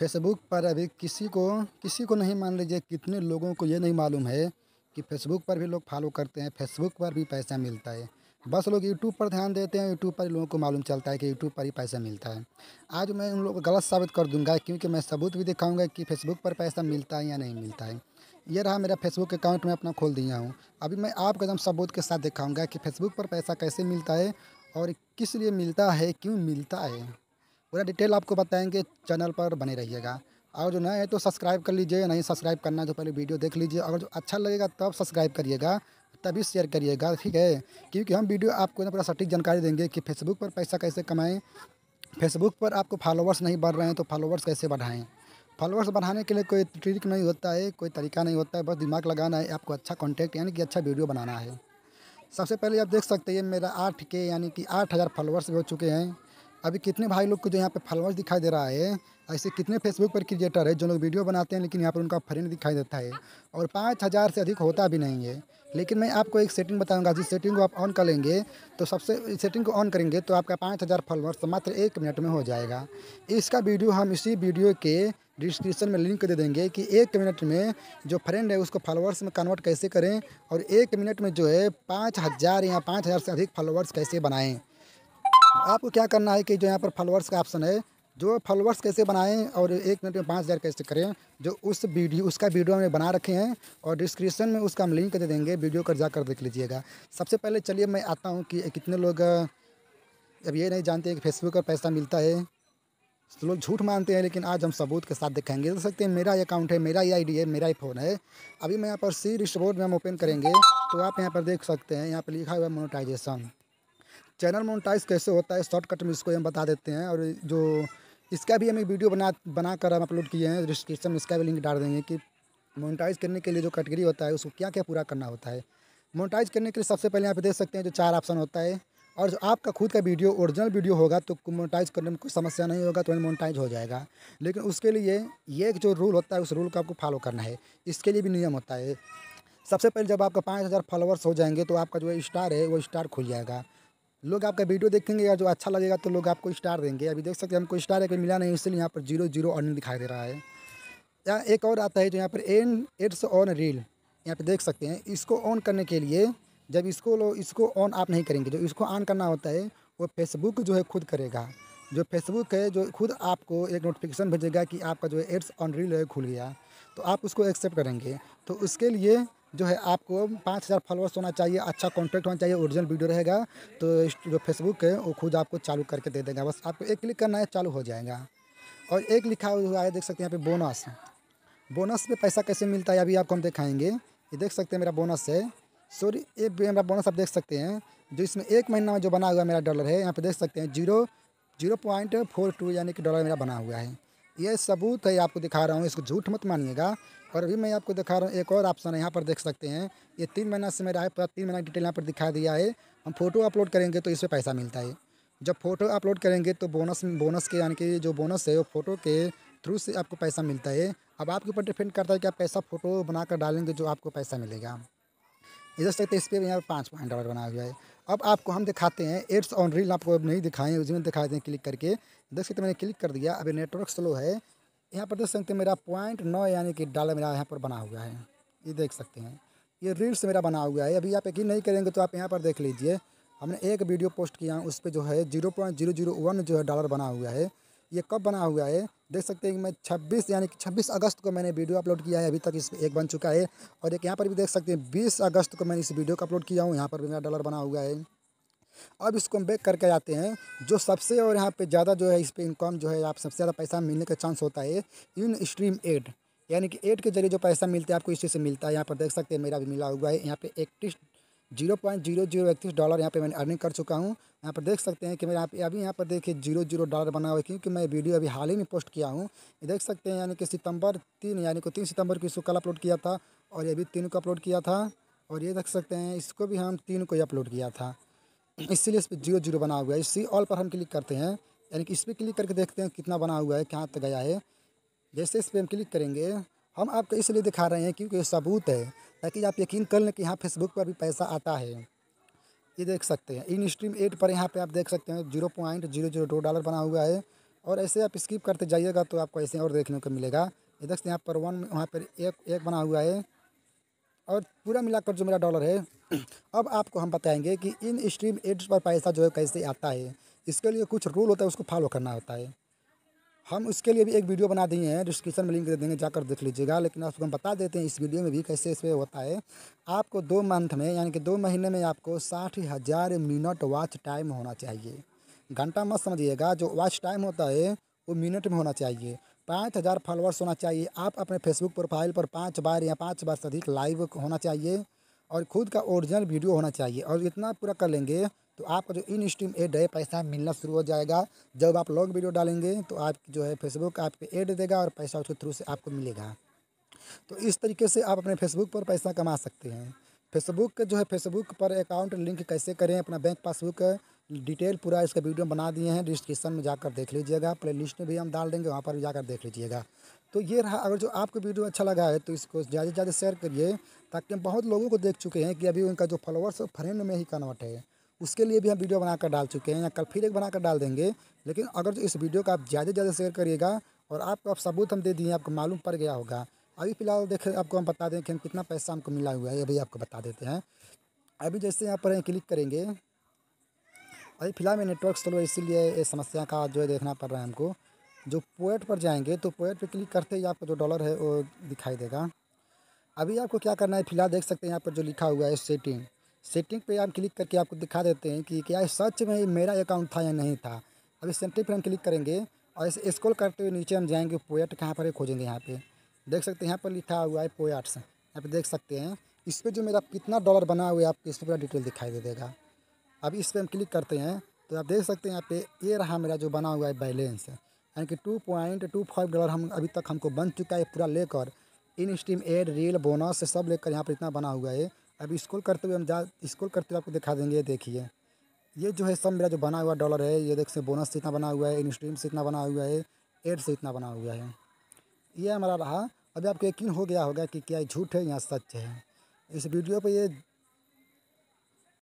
Facebook पर अभी किसी को किसी को नहीं मान लीजिए कितने लोगों को ये नहीं मालूम है कि फेसबुक पर भी लोग फॉलो करते हैं फेसबुक पर भी पैसा मिलता है बस लोग यूट्यूब पर ध्यान देते हैं यूट्यूब पर लोगों को मालूम चलता है कि यूट्यूब पर ही पैसा मिलता है आज मैं उन लोगों को गलत साबित कर दूंगा क्योंकि मैं सबूत भी दिखाऊंगा कि फेसबुक पर पैसा मिलता है या नहीं मिलता है ये रहा मेरा फेसबुक अकाउंट मैं अपना खोल दिया हूँ अभी मैं आपको एकदम सबूत के साथ दिखाऊँगा कि फेसबुक पर पैसा कैसे मिलता है और किस लिए मिलता है क्यों मिलता है पूरा डिटेल आपको बताएंगे चैनल पर बने रहिएगा और जो नए हैं तो सब्सक्राइब कर लीजिए नहीं सब्सक्राइब करना जो तो पहले वीडियो देख लीजिए अगर जो अच्छा लगेगा तब सब्सक्राइब करिएगा तभी शेयर करिएगा ठीक है क्योंकि हम वीडियो आपको ना पूरा सटीक जानकारी देंगे कि फेसबुक पर पैसा कैसे कमाएं फेसबुक पर आपको फॉलोवर्स नहीं बढ़ रहे हैं तो फॉलोवर्स कैसे बढ़ाएँ फॉलोअर्स बढ़ाने के लिए कोई ट्रिक नहीं होता है कोई तरीका नहीं होता है बस दिमाग लगाना है आपको अच्छा कॉन्टैक्ट यानी कि अच्छा वीडियो बनाना है सबसे पहले आप देख सकते हैं मेरा आठ के यानी कि आठ हज़ार फॉलोअर्स भी हो चुके हैं अभी कितने भाई लोग को जो यहाँ पे फॉलोअर्स दिखाई दे रहा है ऐसे कितने फेसबुक पर क्रिएटर है जो लोग वीडियो बनाते हैं लेकिन यहाँ पर उनका फ्रेंड दिखाई देता है और पाँच हज़ार से अधिक होता भी नहीं है लेकिन मैं आपको एक सेटिंग बताऊंगा जिस सेटिंग को आप ऑन कर लेंगे तो सबसे सेटिंग को ऑन करेंगे तो आपका पाँच हज़ार फॉलोअर्स मात्र एक मिनट में हो जाएगा इसका वीडियो हम इसी वीडियो के डिस्क्रिप्शन में लिंक दे देंगे कि एक मिनट में जो फ्रेंड है उसको फॉलोअर्स में कन्वर्ट कैसे करें और एक मिनट में जो है पाँच हज़ार या पाँच हज़ार से अधिक फॉलोअर्स कैसे बनाएँ आपको क्या करना है कि जो यहाँ पर फॉलोअर्स का ऑप्शन है जो फॉलोअर्स कैसे बनाएं और एक मिनट में पाँच हज़ार कैसे करें जो उस वीडियो उसका वीडियो हमने बना रखे हैं और डिस्क्रिप्शन में उसका हम लिंक दे देंगे वीडियो कर जाकर देख लीजिएगा सबसे पहले चलिए मैं आता हूँ कि कितने लोग अब ये नहीं जानते कि फेसबुक पर पैसा मिलता है तो लोग झूठ मानते हैं लेकिन आज हम सबूत के साथ दिखाएंगे देख सकते हैं मेरा अकाउंट है मेरा ही आईडी है मेरा ही फ़ोन है अभी मैं यहाँ पर सी रिश्वोर्ड में हम ओपन करेंगे तो आप यहाँ पर देख सकते हैं यहाँ पर लिखा हुआ है मोनोटाइजेशन चैनल मोनटाइज कैसे होता है शॉर्टकट में इसको हम बता देते हैं और जो इसका भी हम एक वीडियो बना बना कर हम अपलोड किए हैं डिस्क्रिप्शन में इसका भी लिंक डाल देंगे कि मोनटाइज करने के लिए जो कैटेगरी होता है उसको क्या क्या पूरा करना होता है मोनटाइज करने के लिए सबसे पहले आप देख सकते हैं जो चार ऑप्शन होता है और जो आपका खुद का वीडियो ओरिजिनल वीडियो होगा तो मोनटाइज करने में कोई समस्या नहीं होगा तो मोनटाइज हो जाएगा लेकिन उसके लिए ये जो रूल होता है उस रूल को आपको फॉलो करना है इसके लिए भी नियम होता है सबसे पहले जब आपका पाँच हज़ार फॉलोअर्स हो जाएंगे तो आपका जो स्टार है वो स्टार खुल जाएगा लोग आपका वीडियो देखेंगे या जो अच्छा लगेगा तो लोग आपको स्टार देंगे अभी देख सकते हैं हमको स्टार एक मिला नहीं इसलिए यहाँ पर जीरो जीरो अर्निंग दिखाई दे रहा है यहाँ एक और आता है जो यहाँ पर एन एड्स ऑन रील यहाँ पर देख सकते हैं इसको ऑन करने के लिए जब इसको लो इसको ऑन आप नहीं करेंगे जो इसको ऑन करना होता है वो फेसबुक जो है खुद करेगा जो फेसबुक है जो खुद आपको एक नोटिफिकेशन भेजेगा कि आपका जो है एड्स ऑन रील है खुल गया तो आप उसको एक्सेप्ट करेंगे तो उसके लिए जो है आपको पाँच हज़ार फॉलोअर्स तो होना चाहिए अच्छा कॉन्टैक्ट होना चाहिए ओरिजिनल वीडियो रहेगा तो जो फेसबुक है वो खुद आपको चालू करके दे देगा बस आपको एक क्लिक करना है चालू हो जाएगा और एक लिखा हुआ है देख सकते हैं यहाँ पे बोनस बोनस पे पैसा कैसे मिलता है अभी आपको हम दिखाएंगे ये देख सकते हैं मेरा बोनस है सॉरी ये मेरा बोनस आप देख सकते हैं जो इसमें एक महीना में जो बना हुआ मेरा डॉलर है यहाँ पर देख सकते हैं zero zero point four two यानी कि डॉलर मेरा बना हुआ है ये सबूत है आपको दिखा रहा हूँ इसको झूठ मत मानिएगा और अभी मैं आपको दिखा रहा हूँ एक और ऑप्शन है यहाँ पर देख सकते हैं ये तीन महीना से मेरा है पूरा तीन महीना डिटेल यहाँ पर दिखा दिया है हम फोटो अपलोड करेंगे तो इस पर पैसा मिलता है जब फोटो अपलोड करेंगे तो बोनस बोनस के यानी कि जो बोनस है वो फोटो के थ्रू से आपको पैसा मिलता है अब आपके ऊपर डिपेंड करता है कि आप पैसा फोटो बनाकर डालेंगे जो आपको पैसा मिलेगा ये सकते हैं इस पर यहाँ पर पाँच पॉइंट डॉलर बना हुआ है अब आपको हम दिखाते हैं एड्स ऑन रील आपको अब नहीं दिखाएँ उसमें दिखाते हैं क्लिक करके देख सकते मैंने क्लिक कर दिया अभी नेटवर्क स्लो है यहाँ पर देख सकते हैं मेरा पॉइंट नौ यानी कि डॉलर मेरा यहाँ पर बना हुआ है ये देख सकते हैं ये रील्स मेरा बना हुआ है अभी आप यकीन नहीं करेंगे तो आप यहाँ पर देख लीजिए हमने एक वीडियो पोस्ट किया उस पर जो है zero point zero zero one जो है डॉलर बना हुआ है ये कब बना हुआ है देख सकते हैं कि मैं 26 यानी कि 26 अगस्त को मैंने वीडियो अपलोड किया है अभी तक इस एक बन चुका है और एक यहाँ पर भी देख सकते हैं 20 अगस्त को मैंने इस वीडियो को अपलोड किया हूँ यहाँ पर भी मेरा डॉलर बना हुआ है अब इसको हम बेक करके आते हैं जो सबसे और यहाँ पे ज़्यादा जो है इस पर इनकम जो है आप सबसे ज़्यादा पैसा मिलने का चांस होता है इन स्ट्रीम एड यानी कि एड के जरिए जो पैसा मिलता है आपको इस चीज़ से मिलता है यहाँ पर देख सकते हैं मेरा भी मिला हुआ है यहाँ पर इकतीस जीरो पॉइंट जीरो जीरो इकतीस डॉलर यहाँ पे मैंने अर्निंग कर चुका हूँ यहाँ पर देख सकते हैं कि मेरे यहाँ पे अभी यहाँ पर देखिए जीरो जीरो डॉलर बना हुआ है क्योंकि मैं वीडियो अभी हाल ही में पोस्ट किया हूँ देख सकते हैं यानी कि सितंबर तीन यानी कि तीन सितंबर को इसको कल अपलोड किया था और ये भी तीन को अपलोड किया था और ये देख सकते हैं इसको भी हम तीन को ही अपलोड किया था इसीलिए इस पर जीरो जीरो बना हुआ है इसी ऑल पर हम क्लिक करते हैं यानी कि इस पर क्लिक करके देखते हैं कितना बना हुआ है कहाँ तक गया है जैसे इस पर हम क्लिक करेंगे हम आपको इसलिए दिखा रहे हैं क्योंकि सबूत है ताकि आप यकीन कर लें कि यहाँ फेसबुक पर भी पैसा आता है ये देख सकते हैं इन स्ट्रीम एट पर यहाँ पे आप देख सकते हैं जीरो पॉइंट जीरो जीरो दो डॉलर बना हुआ है और ऐसे आप स्किप करते जाइएगा तो आपको ऐसे और देखने को मिलेगा ये देख सकते हैं यहाँ पर वन वहाँ पर एक एक बना हुआ है और पूरा मिलाकर जो मेरा डॉलर है अब आपको हम बताएंगे कि इन स्ट्रीम एड्स पर पैसा जो है कैसे आता है इसके लिए कुछ रूल होता है उसको फॉलो करना होता है हम उसके लिए भी एक वीडियो बना दिए हैं डिस्क्रिप्शन में लिंक दे देंगे जाकर देख लीजिएगा लेकिन आपको हम बता देते हैं इस वीडियो में भी कैसे इसमें होता है आपको दो मंथ में यानी कि दो महीने में आपको साठ हज़ार मिनट वॉच टाइम होना चाहिए घंटा मत समझिएगा जो वॉच टाइम होता है वो मिनट में होना चाहिए पाँच हज़ार फॉलोअर्स होना चाहिए आप अपने फेसबुक प्रोफाइल पर पाँच बार या पाँच बार से अधिक लाइव होना चाहिए और खुद का ओरिजिनल वीडियो होना चाहिए और इतना पूरा कर लेंगे तो आपका जो इन स्ट्रीम एड है पैसा मिलना शुरू हो जाएगा जब आप लॉन्ग वीडियो डालेंगे तो आप जो है फेसबुक आपके एड देगा और पैसा उसके थ्रू से आपको मिलेगा तो इस तरीके से आप अपने फेसबुक पर पैसा कमा सकते हैं फेसबुक जो है फेसबुक पर अकाउंट लिंक कैसे करें अपना बैंक पासबुक डिटेल पूरा इसका वीडियो बना दिए हैं डिस्क्रिप्शन में जाकर देख लीजिएगा प्ले लिस्ट में भी हम डाल देंगे वहाँ पर भी जाकर देख लीजिएगा तो ये रहा अगर जो आपको वीडियो अच्छा लगा है तो इसको ज़्यादा से ज़्यादा शेयर करिए ताकि हम बहुत लोगों को देख चुके हैं कि अभी उनका जो फॉलोअर्स फ्रेंड में ही कन्वर्ट है उसके लिए भी हम वीडियो बनाकर डाल चुके हैं या कल फिर एक बनाकर डाल देंगे लेकिन अगर जो इस वीडियो का आप ज़्यादा से ज़्यादा शेयर करिएगा और आपको आप सबूत हम दे दिए आपको मालूम पड़ गया होगा अभी फ़िलहाल देखें आपको हम बता दें कि हम कितना पैसा हमको मिला हुआ है ये भी आपको बता देते हैं अभी जैसे यहाँ पर क्लिक करेंगे अभी फिलहाल में नेटवर्क स्लो है इसीलिए इस समस्या का जो है देखना पड़ रहा है हमको जो पोएट पर जाएंगे तो पोएट पर क्लिक करते ही आपको जो डॉलर है वो दिखाई देगा अभी आपको क्या करना है फिलहाल देख सकते हैं यहाँ पर जो लिखा हुआ है सेटिंग सेटिंग पे हम क्लिक करके आपको दिखा देते हैं कि क्या सच में मेरा अकाउंट था या नहीं था अभी सेटिंग पर हम क्लिक करेंगे और इसे स्क्रॉल करते हुए नीचे हम जाएंगे पोएट कहाँ पर खोजेंगे यहाँ पे देख सकते हैं यहाँ पर लिखा हुआ है पोएट्स यहाँ पे देख सकते हैं इस पर जो मेरा कितना डॉलर बना हुआ है आपको इसमें पूरा डिटेल दिखाई दे देगा अभी इस पर हम क्लिक करते हैं तो आप देख सकते हैं यहाँ पे ये रहा मेरा जो बना हुआ है बैलेंस यानी कि two point two five dollar हम अभी तक हमको बन चुका है पूरा लेकर in stream ad reel bonus सब लेकर यहाँ पर इतना बना हुआ है अब स्कूल करते हुए हम जा स्कूल करते हुए आपको दिखा देंगे ये देखिए ये जो है सब मेरा जो बना हुआ डॉलर है ये देख सकते बोनस से इतना बना हुआ है इन से इतना बना हुआ है एड से इतना बना हुआ है ये हमारा रहा अभी आपको यकीन हो गया होगा कि क्या झूठ है या सच है इस वीडियो पर ये